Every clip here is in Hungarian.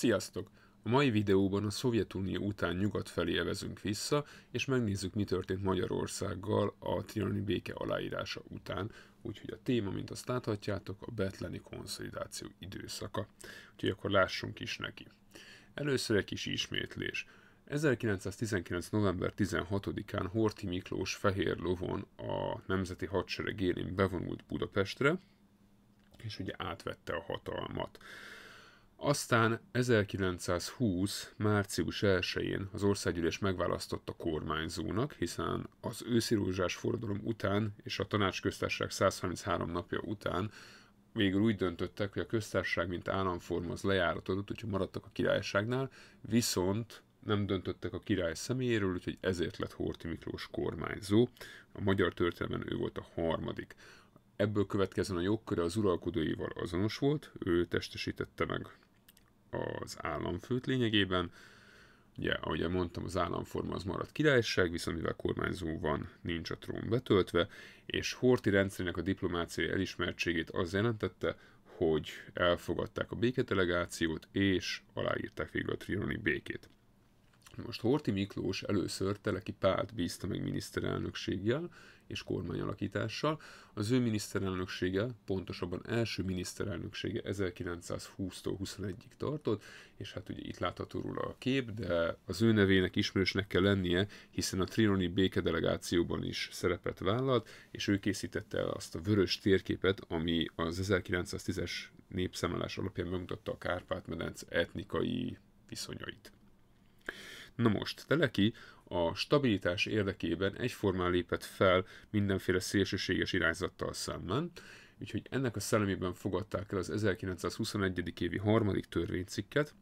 Sziasztok! A mai videóban a Szovjetunió után nyugat felé evezünk vissza, és megnézzük, mi történt Magyarországgal a trianoni béke aláírása után, úgyhogy a téma, mint azt láthatjátok, a betleni konszolidáció időszaka. Úgyhogy akkor lássunk is neki. Először egy kis ismétlés. 1919. november 16-án Horti Miklós Fehér Lovon a Nemzeti Hadsereg élén bevonult Budapestre, és ugye átvette a hatalmat. Aztán 1920. március 1-én az országgyűlés megválasztotta kormányzónak, hiszen az őszi forradalom után és a tanácsköztársaság 133 napja után végül úgy döntöttek, hogy a köztársaság, mint államforma, az lejáratodott, úgyhogy maradtak a királyságnál, viszont nem döntöttek a király személyéről, úgyhogy ezért lett Horti Miklós kormányzó. A magyar történelemben ő volt a harmadik. Ebből következően a jogköre az uralkodóival azonos volt, ő testesítette meg az államfőt lényegében. Ugye, ahogy mondtam, az államforma az maradt királyság, viszont mivel kormányzó van, nincs a trón betöltve, és Horti rendszerének a diplomáciai elismertségét az jelentette, hogy elfogadták a békedelegációt, és aláírták végül a trianoni békét. Most Horti Miklós először Teleki Pált bízta meg miniszterelnökséggel és kormányalakítással. Az ő miniszterelnöksége, pontosabban első miniszterelnöksége 1920-21-ig tartott, és hát ugye itt látható róla a kép, de az ő nevének ismerősnek kell lennie, hiszen a Trinoni békedelegációban is szerepet vállalt, és ő készítette el azt a vörös térképet, ami az 1910-es népszámlálás alapján megmutatta a Kárpát-medence etnikai viszonyait. Na most, Teleki a stabilitás érdekében egyformán lépett fel mindenféle szélsőséges irányzattal szemben, úgyhogy ennek a szellemében fogadták el az 1921. évi harmadik törvénycikket,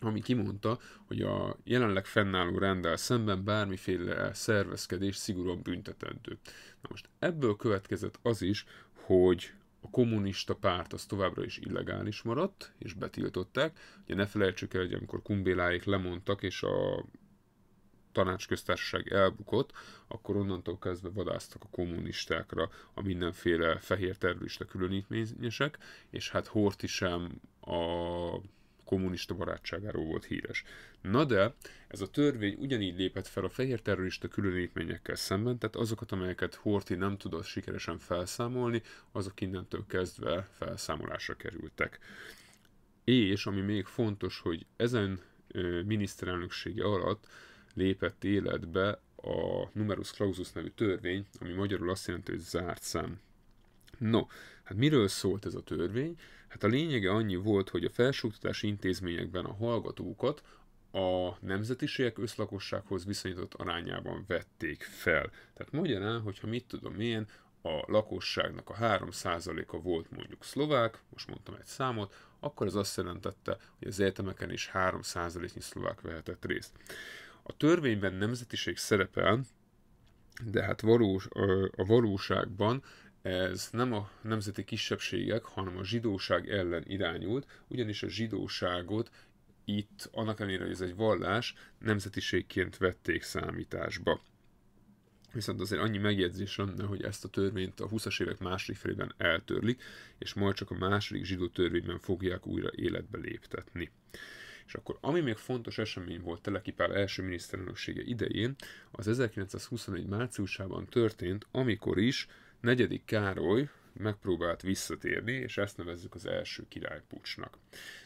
ami kimondta, hogy a jelenleg fennálló rendel szemben bármiféle szervezkedés szigorúan büntetendő. Na most ebből következett az is, hogy a kommunista párt az továbbra is illegális maradt, és betiltották. Ugye ne felejtsük el, hogy amikor kumbéláik lemondtak, és a tanácsköztársaság elbukott, akkor onnantól kezdve vadáztak a kommunistákra a mindenféle fehér terrorista különítményesek, és hát Horti sem a kommunista barátságáról volt híres. Na de ez a törvény ugyanígy lépett fel a fehér terrorista különítményekkel szemben, tehát azokat, amelyeket Horthy nem tudott sikeresen felszámolni, azok innentől kezdve felszámolásra kerültek. És ami még fontos, hogy ezen ö, miniszterelnöksége alatt lépett életbe a numerus clausus nevű törvény, ami magyarul azt jelenti, hogy zárt szem. No, hát miről szólt ez a törvény? Hát a lényege annyi volt, hogy a felsőoktatási intézményekben a hallgatókat a nemzetiségek összlakossághoz viszonyított arányában vették fel. Tehát magyarán, hogyha mit tudom én, a lakosságnak a 3%-a volt mondjuk szlovák, most mondtam egy számot, akkor ez azt jelentette, hogy az egyetemeken is 3%-nyi szlovák vehetett részt. A törvényben nemzetiség szerepel, de hát valós, a valóságban ez nem a nemzeti kisebbségek, hanem a zsidóság ellen irányult, ugyanis a zsidóságot itt, annak ellenére, hogy ez egy vallás, nemzetiségként vették számításba. Viszont azért annyi megjegyzés lenne, hogy ezt a törvényt a 20-as évek második felében eltörlik, és majd csak a második zsidó törvényben fogják újra életbe léptetni. És akkor ami még fontos esemény volt Telekipál első miniszterelnöksége idején, az 1921 márciusában történt, amikor is negyedik Károly megpróbált visszatérni, és ezt nevezzük az első királypucsnak.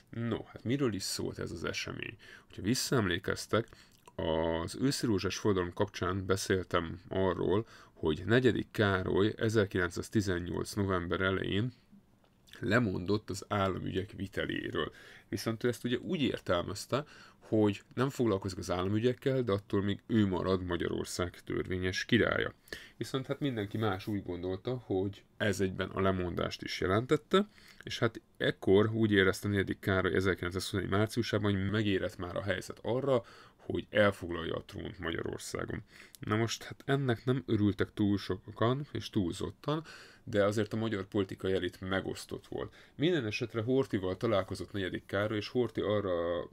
No, hát miről is szólt ez az esemény? Hogyha visszaemlékeztek, az őszirózsás forradalom kapcsán beszéltem arról, hogy negyedik Károly 1918. november elején lemondott az államügyek viteléről. Viszont ő ezt ugye úgy értelmezte, hogy nem foglalkozik az államügyekkel, de attól még ő marad Magyarország törvényes királya. Viszont hát mindenki más úgy gondolta, hogy ez egyben a lemondást is jelentette, és hát ekkor úgy érezte Negyedik Károly 1921. márciusában, hogy megérett már a helyzet arra, hogy elfoglalja a trónt Magyarországon. Na most hát ennek nem örültek túl sokan és túlzottan, de azért a magyar politikai elit megosztott volt. Minden esetre Hortival találkozott negyedik kára, és Horti arra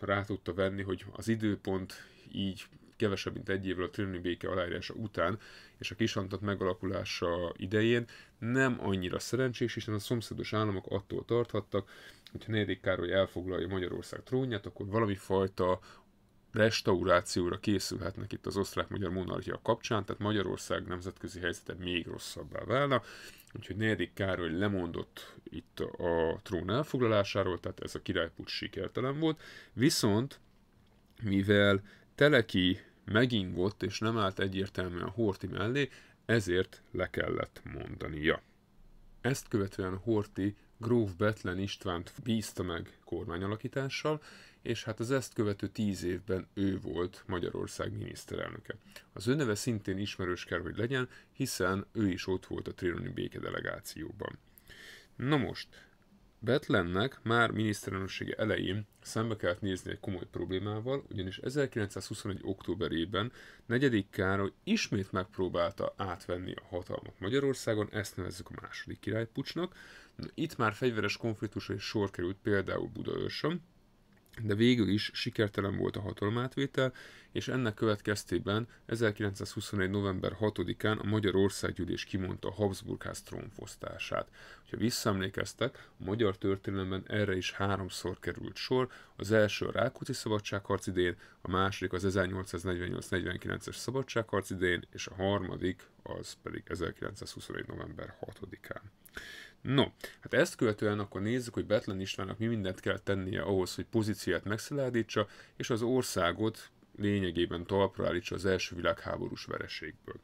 rá tudta venni, hogy az időpont így kevesebb, mint egy évvel a Trini béke aláírása után és a kisantat megalakulása idején nem annyira szerencsés, hiszen a szomszédos államok attól tarthattak, hogyha negyedik Károly elfoglalja Magyarország trónját, akkor valami fajta restaurációra készülhetnek itt az osztrák-magyar monarchia kapcsán, tehát Magyarország nemzetközi helyzete még rosszabbá válna, úgyhogy negyedik Károly lemondott itt a trón elfoglalásáról, tehát ez a királypucs sikertelen volt, viszont mivel Teleki megingott és nem állt egyértelműen Horti mellé, ezért le kellett mondania. Ezt követően Horti Gróf Betlen Istvánt bízta meg kormányalakítással, és hát az ezt követő tíz évben ő volt Magyarország miniszterelnöke. Az ő neve szintén ismerős kell, hogy legyen, hiszen ő is ott volt a Triloni békedelegációban. Na most, Betlennek már miniszterelnöksége elején szembe kellett nézni egy komoly problémával, ugyanis 1921. októberében negyedik Károly ismét megpróbálta átvenni a hatalmat Magyarországon, ezt nevezzük a második királypucsnak. Itt már fegyveres konfliktusra is sor került például Budaörsön, de végül is sikertelen volt a hatalomátvétel, és ennek következtében 1921. november 6-án a Magyar Országgyűlés kimondta a Habsburgház trónfosztását. Ha visszaemlékeztek, a magyar történelemben erre is háromszor került sor, az első a Rákóczi szabadságharc idén, a második az 1848-49-es szabadságharc idén, és a harmadik az pedig 1921. november 6-án. No, hát ezt követően akkor nézzük, hogy Betlen Istvánnak mi mindent kell tennie ahhoz, hogy pozíciát megszilárdítsa, és az országot lényegében talpra állítsa az első világháborús vereségből.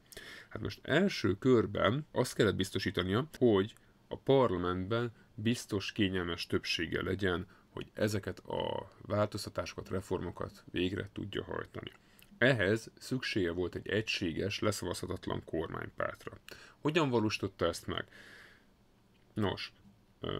Hát most első körben azt kellett biztosítania, hogy a parlamentben biztos kényelmes többsége legyen, hogy ezeket a változtatásokat, reformokat végre tudja hajtani. Ehhez szüksége volt egy egységes, leszavazhatatlan kormánypártra. Hogyan valósította ezt meg? Nos,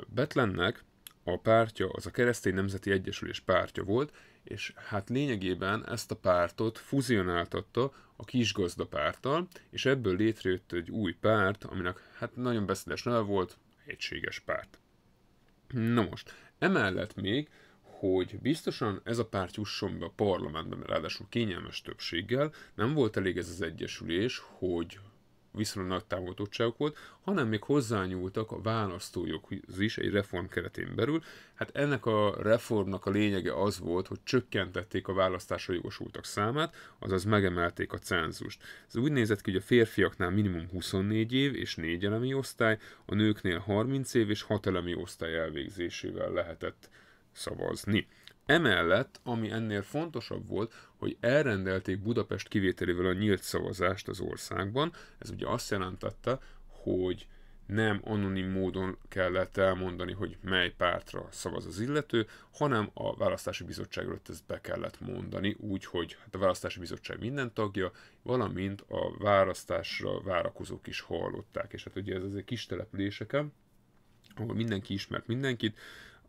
Betlennek a pártja az a Keresztény Nemzeti Egyesülés pártja volt, és hát lényegében ezt a pártot fuzionáltatta a kisgazda párttal, és ebből létrejött egy új párt, aminek hát nagyon beszédes neve volt, egységes párt. Na most, emellett még, hogy biztosan ez a párt jusson be a parlamentben, ráadásul kényelmes többséggel, nem volt elég ez az egyesülés, hogy viszonylag nagy támogatottságuk volt, hanem még hozzányúltak a választójok, is egy reform keretén belül. Hát ennek a reformnak a lényege az volt, hogy csökkentették a választásra jogosultak számát, azaz megemelték a cenzust. Ez úgy nézett ki, hogy a férfiaknál minimum 24 év és 4 elemi osztály, a nőknél 30 év és 6 elemi osztály elvégzésével lehetett szavazni. Emellett, ami ennél fontosabb volt, hogy elrendelték Budapest kivételével a nyílt szavazást az országban. Ez ugye azt jelentette, hogy nem anonim módon kellett elmondani, hogy mely pártra szavaz az illető, hanem a választási bizottság előtt ezt be kellett mondani, úgyhogy hát a választási bizottság minden tagja, valamint a választásra várakozók is hallották. És hát ugye ez azért kis településeken, ahol mindenki ismert mindenkit,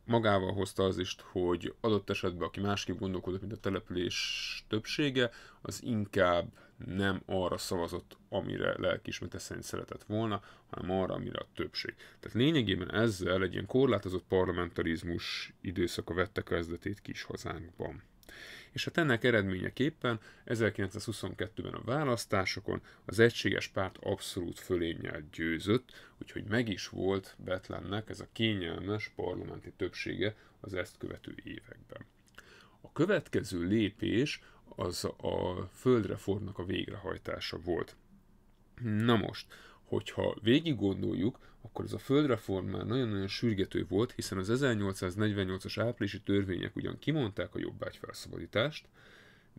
magával hozta az is, hogy adott esetben, aki másképp gondolkodott, mint a település többsége, az inkább nem arra szavazott, amire lelkiismerte szerint szeretett volna, hanem arra, amire a többség. Tehát lényegében ezzel egy ilyen korlátozott parlamentarizmus időszaka vette kezdetét kis hazánkban és hát ennek eredményeképpen 1922-ben a választásokon az egységes párt abszolút fölénnyel győzött, úgyhogy meg is volt Betlennek ez a kényelmes parlamenti többsége az ezt követő években. A következő lépés az a földreformnak a végrehajtása volt. Na most, hogyha végig gondoljuk, akkor ez a földreform már nagyon-nagyon sürgető volt, hiszen az 1848-as áprilisi törvények ugyan kimondták a jobbágy felszabadítást,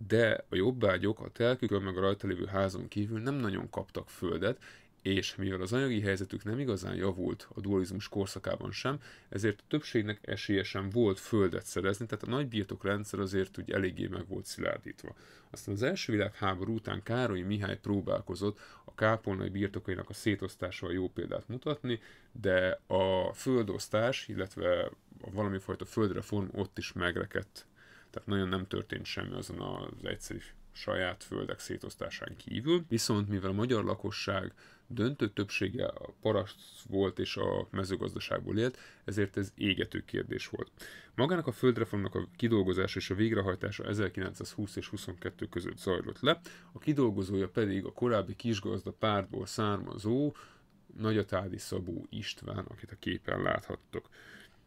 de a jobbágyok a telkükön meg a rajta lévő házon kívül nem nagyon kaptak földet, és mivel az anyagi helyzetük nem igazán javult a dualizmus korszakában sem, ezért a többségnek esélyesen volt földet szerezni, tehát a nagy rendszer azért úgy eléggé meg volt szilárdítva. Aztán az első világháború után Károly Mihály próbálkozott kápolnai birtokainak a szétosztásával jó példát mutatni, de a földosztás, illetve a valami fajta földreform ott is megrekedt. Tehát nagyon nem történt semmi azon az egyszerű saját földek szétosztásán kívül. Viszont mivel a magyar lakosság döntő többsége a paraszt volt és a mezőgazdaságból élt, ezért ez égető kérdés volt. Magának a földreformnak a kidolgozása és a végrehajtása 1920 és 22 között zajlott le, a kidolgozója pedig a korábbi kisgazda pártból származó Nagyatádi Szabó István, akit a képen láthattok.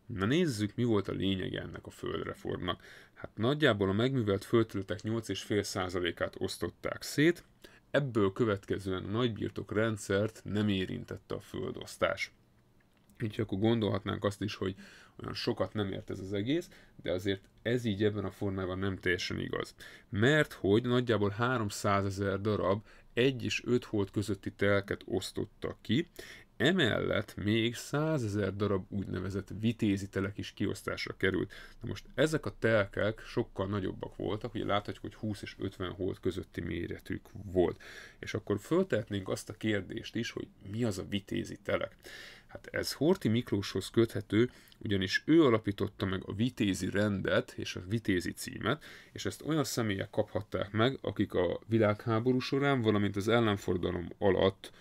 Na nézzük, mi volt a lényege ennek a földreformnak. Hát nagyjából a megművelt földterületek 8,5%-át osztották szét, Ebből következően a nagybirtok rendszert nem érintette a földosztás. Így akkor gondolhatnánk azt is, hogy olyan sokat nem ért ez az egész, de azért ez így ebben a formában nem teljesen igaz. Mert hogy nagyjából 300 ezer darab egy és öt hold közötti telket osztottak ki, Emellett még 100 ezer darab úgynevezett vitézi telek is kiosztásra került. Na most ezek a telkek sokkal nagyobbak voltak, ugye láthatjuk, hogy 20 és 50 hold közötti méretük volt. És akkor föltehetnénk azt a kérdést is, hogy mi az a vitézi telek? Hát ez Horti Miklóshoz köthető, ugyanis ő alapította meg a vitézi rendet és a vitézi címet, és ezt olyan személyek kaphatták meg, akik a világháború során, valamint az ellenfordalom alatt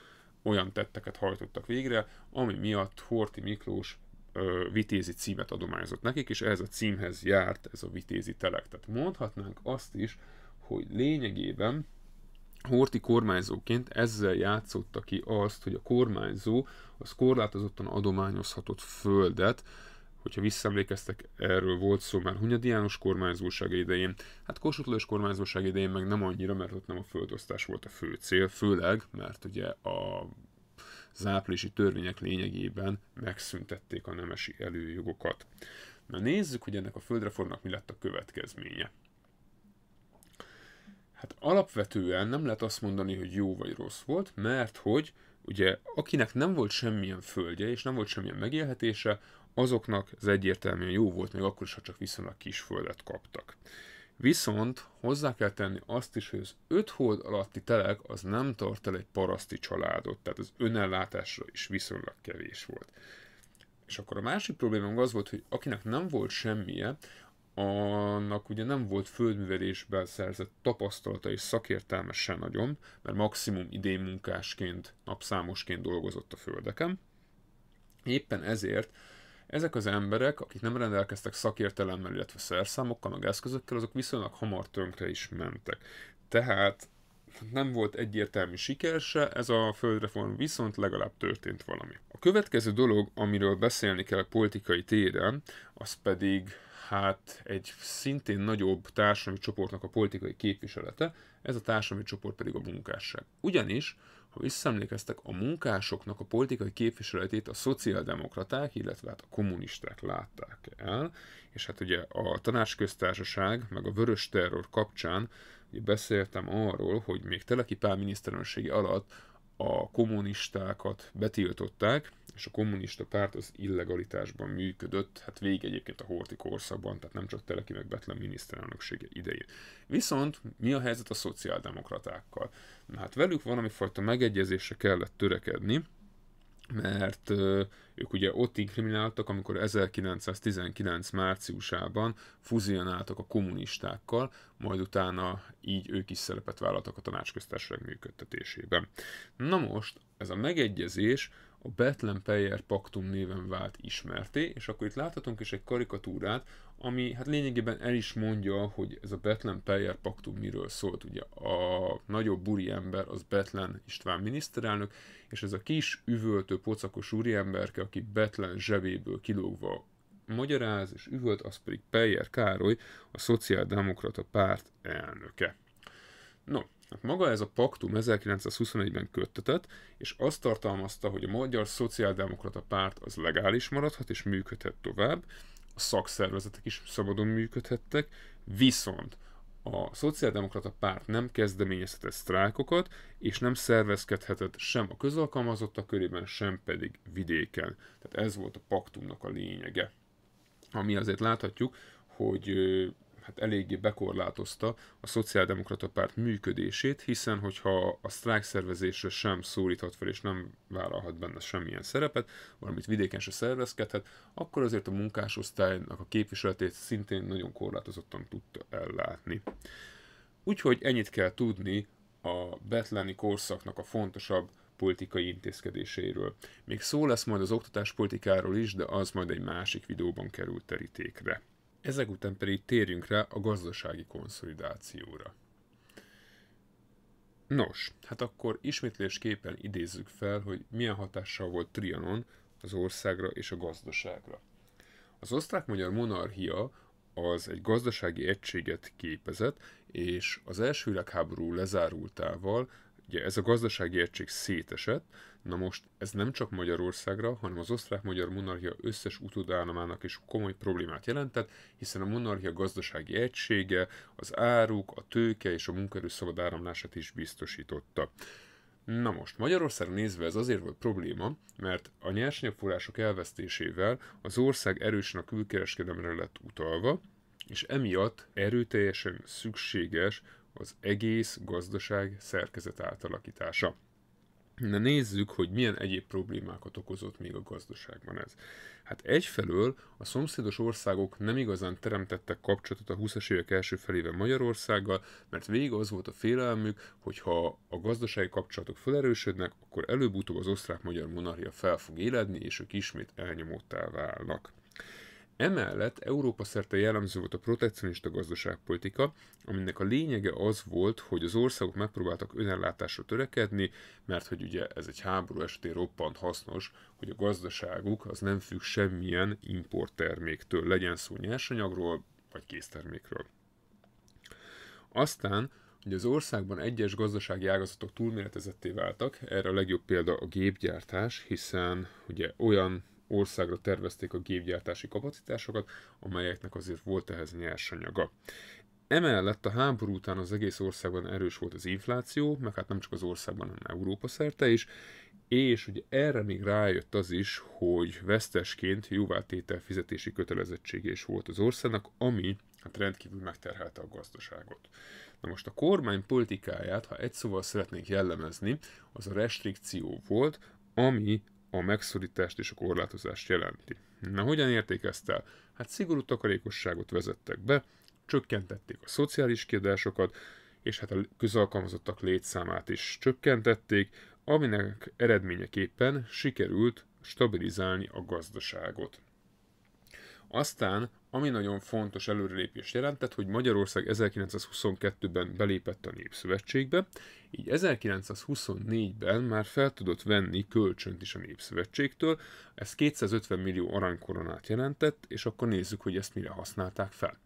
olyan tetteket hajtottak végre, ami miatt Horti Miklós ö, vitézi címet adományozott nekik, és ez a címhez járt ez a vitézi telek. Tehát mondhatnánk azt is, hogy lényegében Horti kormányzóként ezzel játszotta ki azt, hogy a kormányzó az korlátozottan adományozhatott földet, hogyha visszaemlékeztek, erről volt szó már Hunyadi János kormányzóság idején, hát Kossuth Lajos kormányzóság idején meg nem annyira, mert ott nem a földosztás volt a fő cél, főleg, mert ugye a az törvények lényegében megszüntették a nemesi előjogokat. Na nézzük, hogy ennek a földreformnak mi lett a következménye. Hát alapvetően nem lehet azt mondani, hogy jó vagy rossz volt, mert hogy ugye akinek nem volt semmilyen földje és nem volt semmilyen megélhetése, azoknak ez egyértelműen jó volt, még akkor is, ha csak viszonylag kis földet kaptak. Viszont hozzá kell tenni azt is, hogy az öt hold alatti telek az nem tart el egy paraszti családot, tehát az önellátásra is viszonylag kevés volt. És akkor a másik problémánk az volt, hogy akinek nem volt semmije, annak ugye nem volt földművelésben szerzett tapasztalata és szakértelme se nagyon, mert maximum idén munkásként, napszámosként dolgozott a földeken. Éppen ezért ezek az emberek, akik nem rendelkeztek szakértelemmel, illetve szerszámokkal, meg eszközökkel, azok viszonylag hamar tönkre is mentek. Tehát nem volt egyértelmű siker se, ez a földreform viszont legalább történt valami. A következő dolog, amiről beszélni kell a politikai téren, az pedig hát egy szintén nagyobb társadalmi csoportnak a politikai képviselete, ez a társadalmi csoport pedig a munkásság. Ugyanis ha visszaemlékeztek, a munkásoknak a politikai képviseletét a szociáldemokraták, illetve hát a kommunisták látták el, és hát ugye a tanácsköztársaság, meg a vörös terror kapcsán ugye beszéltem arról, hogy még Teleki Pál alatt a kommunistákat betiltották, és a kommunista párt az illegalitásban működött, hát végig egyébként a horti korszakban, tehát nem csak Teleki meg Betlen miniszterelnöksége idején. Viszont mi a helyzet a szociáldemokratákkal? Na hát velük valami fajta megegyezésre kellett törekedni, mert ők ugye ott inkrimináltak, amikor 1919 márciusában fuzionáltak a kommunistákkal, majd utána így ők is szerepet vállaltak a tanácsköztársaság működtetésében. Na most, ez a megegyezés a Bethlen Payer Paktum néven vált ismerté, és akkor itt láthatunk is egy karikatúrát, ami hát lényegében el is mondja, hogy ez a Betlen Peyer paktum miről szólt. Ugye a nagyobb buri ember az Betlen István miniszterelnök, és ez a kis üvöltő pocakos úriemberke, aki Betlen zsebéből kilógva magyaráz és üvölt, az pedig Peyer Károly, a szociáldemokrata párt elnöke. No, Hát maga ez a paktum 1921-ben köttetett, és azt tartalmazta, hogy a magyar szociáldemokrata párt az legális maradhat és működhet tovább, a szakszervezetek is szabadon működhettek, viszont a szociáldemokrata párt nem kezdeményezhetett sztrákokat, és nem szervezkedhetett sem a közalkalmazottak körében, sem pedig vidéken. Tehát ez volt a paktumnak a lényege. Ami azért láthatjuk, hogy hát eléggé bekorlátozta a szociáldemokrata párt működését, hiszen hogyha a sztrájk szervezésre sem szólíthat fel és nem vállalhat benne semmilyen szerepet, valamit vidéken se szervezkedhet, akkor azért a munkásosztálynak a képviseletét szintén nagyon korlátozottan tudta ellátni. Úgyhogy ennyit kell tudni a betleni korszaknak a fontosabb politikai intézkedéséről. Még szó lesz majd az oktatáspolitikáról is, de az majd egy másik videóban kerül terítékre. Ezek után pedig térjünk rá a gazdasági konszolidációra. Nos, hát akkor ismétlésképpen idézzük fel, hogy milyen hatással volt Trianon az országra és a gazdaságra. Az osztrák-magyar monarchia az egy gazdasági egységet képezett, és az első világháború lezárultával ugye ez a gazdasági egység szétesett, Na most ez nem csak Magyarországra, hanem az osztrák-magyar monarchia összes utódállamának is komoly problémát jelentett, hiszen a monarchia gazdasági egysége, az áruk, a tőke és a munkaerő szabad áramlását is biztosította. Na most, Magyarország nézve ez azért volt probléma, mert a nyersanyagforrások elvesztésével az ország erősen a külkereskedelemre lett utalva, és emiatt erőteljesen szükséges az egész gazdaság szerkezet átalakítása. Na nézzük, hogy milyen egyéb problémákat okozott még a gazdaságban ez. Hát egyfelől a szomszédos országok nem igazán teremtettek kapcsolatot a 20-as évek első felében Magyarországgal, mert végig az volt a félelmük, hogy ha a gazdasági kapcsolatok felerősödnek, akkor előbb-utóbb az osztrák-magyar monarchia fel fog éledni, és ők ismét elnyomottá válnak. Emellett Európa szerte jellemző volt a protekcionista gazdaságpolitika, aminek a lényege az volt, hogy az országok megpróbáltak önellátásra törekedni, mert hogy ugye ez egy háború esetén roppant hasznos, hogy a gazdaságuk az nem függ semmilyen importterméktől, legyen szó nyersanyagról vagy késztermékről. Aztán hogy az országban egyes gazdasági ágazatok túlméretezetté váltak, erre a legjobb példa a gépgyártás, hiszen ugye olyan országra tervezték a gépgyártási kapacitásokat, amelyeknek azért volt ehhez nyersanyaga. Emellett a háború után az egész országban erős volt az infláció, meg hát nem csak az országban, hanem Európa szerte is, és ugye erre még rájött az is, hogy vesztesként jóváltétel fizetési kötelezettsége is volt az országnak, ami hát rendkívül megterhelte a gazdaságot. Na most a kormány politikáját, ha egy szóval szeretnénk jellemezni, az a restrikció volt, ami a megszorítást és a korlátozást jelenti. Na, hogyan érték ezt el? Hát szigorú takarékosságot vezettek be, csökkentették a szociális kiadásokat, és hát a közalkalmazottak létszámát is csökkentették, aminek eredményeképpen sikerült stabilizálni a gazdaságot. Aztán, ami nagyon fontos előrelépés jelentett, hogy Magyarország 1922-ben belépett a Népszövetségbe, így 1924-ben már fel tudott venni kölcsönt is a Népszövetségtől, ez 250 millió aranykoronát jelentett, és akkor nézzük, hogy ezt mire használták fel.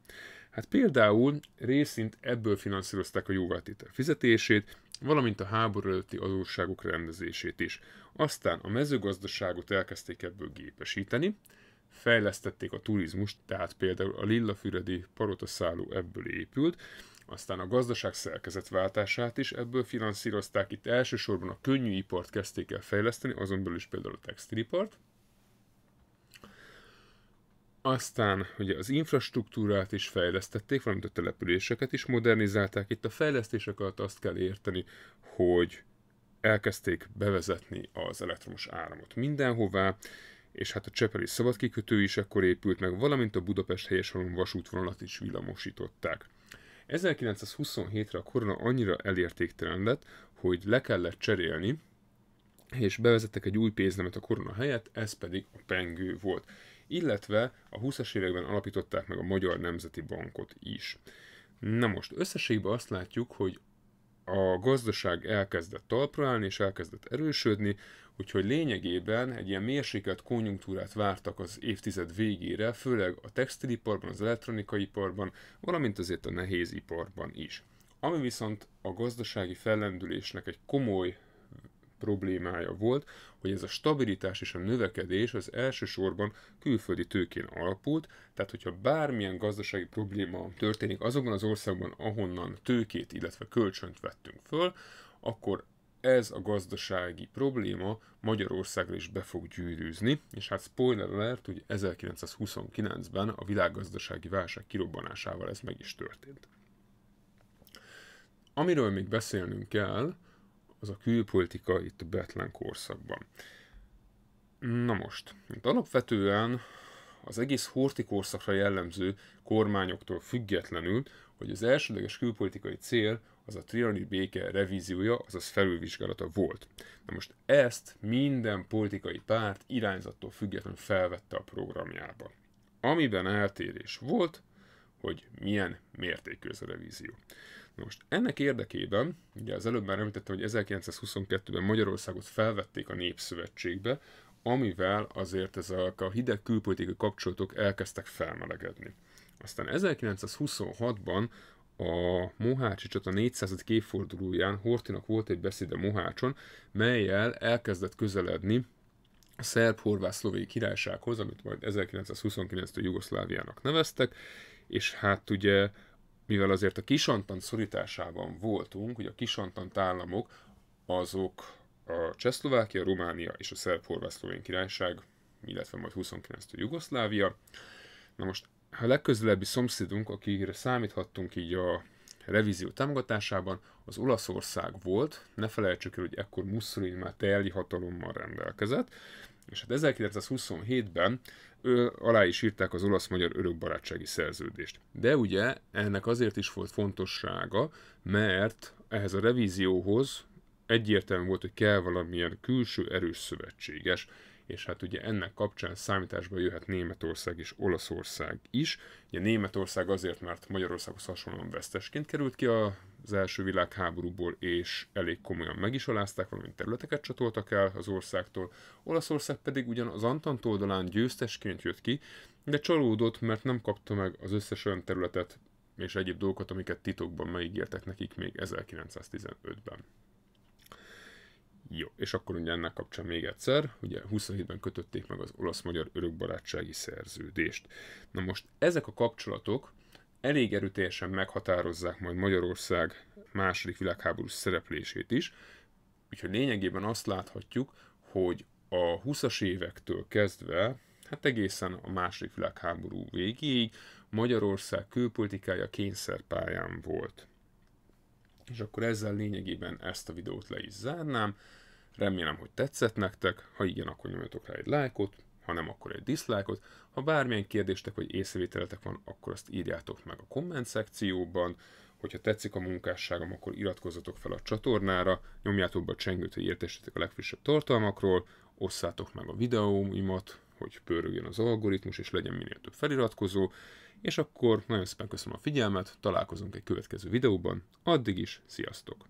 Hát például részint ebből finanszírozták a jóváltétel fizetését, valamint a háború előtti adósságok rendezését is. Aztán a mezőgazdaságot elkezdték ebből gépesíteni, fejlesztették a turizmust, tehát például a lillafüredi parotaszálló ebből épült, aztán a gazdaság szerkezetváltását is ebből finanszírozták, itt elsősorban a könnyű ipart kezdték el fejleszteni, azon belül is például a textilipart. Aztán ugye az infrastruktúrát is fejlesztették, valamint a településeket is modernizálták. Itt a fejlesztések alatt azt kell érteni, hogy elkezdték bevezetni az elektromos áramot mindenhová, és hát a Csepeli szabadkikötő is ekkor épült meg, valamint a Budapest helyeshalom vasútvonalat is villamosították. 1927-re a korona annyira elértéktelen lett, hogy le kellett cserélni, és bevezettek egy új pénznemet a korona helyett, ez pedig a pengő volt. Illetve a 20-as években alapították meg a Magyar Nemzeti Bankot is. Na most összességben azt látjuk, hogy a gazdaság elkezdett talpra állni és elkezdett erősödni, Úgyhogy lényegében egy ilyen mérsékelt konjunktúrát vártak az évtized végére, főleg a textiliparban, az elektronikaiparban, valamint azért a nehéziparban is. Ami viszont a gazdasági fellendülésnek egy komoly problémája volt, hogy ez a stabilitás és a növekedés az elsősorban külföldi tőkén alapult, tehát hogyha bármilyen gazdasági probléma történik azokban az országban, ahonnan tőkét, illetve kölcsönt vettünk föl, akkor ez a gazdasági probléma Magyarországra is be fog gyűrűzni, és hát spoiler alert, hogy 1929-ben a világgazdasági válság kirobbanásával ez meg is történt. Amiről még beszélnünk kell, az a külpolitika itt a Betlen korszakban. Na most, mint alapvetően az egész hortikorszakra jellemző kormányoktól függetlenül hogy az elsődleges külpolitikai cél az a trianoni béke revíziója, azaz felülvizsgálata volt. Na most ezt minden politikai párt irányzattól függetlenül felvette a programjába. Amiben eltérés volt, hogy milyen mértékű ez a revízió. Na most ennek érdekében, ugye az előbb már említettem, hogy 1922-ben Magyarországot felvették a Népszövetségbe, amivel azért ezek a hideg külpolitikai kapcsolatok elkezdtek felmelegedni. Aztán 1926-ban a Mohácsi csata 400. évfordulóján Hortinak volt egy beszéde Mohácson, melyel elkezdett közeledni a szerb horvát szlovéni királysághoz, amit majd 1929-től Jugoszláviának neveztek, és hát ugye, mivel azért a kisantan szorításában voltunk, ugye a kisantan államok azok a Csehszlovákia, Románia és a szerb-horvát-szlovén királyság, illetve majd 29-től Jugoszlávia. Na most a legközelebbi szomszédunk, akire számíthattunk így a revízió támogatásában, az Olaszország volt, ne felejtsük el, hogy ekkor Mussolini már telji hatalommal rendelkezett, és hát 1927-ben ő, alá is írták az olasz-magyar örökbarátsági szerződést. De ugye ennek azért is volt fontossága, mert ehhez a revízióhoz egyértelmű volt, hogy kell valamilyen külső erős szövetséges, és hát ugye ennek kapcsán számításba jöhet Németország és Olaszország is. Ugye Németország azért, mert Magyarországhoz hasonlóan vesztesként került ki az első világháborúból, és elég komolyan meg is alázták, valamint területeket csatoltak el az országtól. Olaszország pedig ugyan az Antant oldalán győztesként jött ki, de csalódott, mert nem kapta meg az összes olyan területet és egyéb dolgokat, amiket titokban megígértek nekik még 1915-ben. Jó, és akkor ugye ennek kapcsán még egyszer, ugye 27-ben kötötték meg az olasz-magyar örökbarátsági szerződést. Na most ezek a kapcsolatok elég erőteljesen meghatározzák majd Magyarország második világháborús szereplését is, úgyhogy lényegében azt láthatjuk, hogy a 20-as évektől kezdve, hát egészen a második világháború végéig Magyarország külpolitikája kényszerpályán volt. És akkor ezzel lényegében ezt a videót le is zárnám. Remélem, hogy tetszett nektek, ha igen, akkor nyomjatok rá egy lájkot, ha nem, akkor egy diszlájkot. Ha bármilyen kérdéstek vagy észrevételetek van, akkor azt írjátok meg a komment szekcióban, hogyha tetszik a munkásságom, akkor iratkozzatok fel a csatornára, nyomjátok be a csengőt, hogy értesítek a legfrissebb tartalmakról, osszátok meg a videóimat, hogy pörögjön az algoritmus, és legyen minél több feliratkozó, és akkor nagyon szépen köszönöm a figyelmet, találkozunk egy következő videóban, addig is, sziasztok!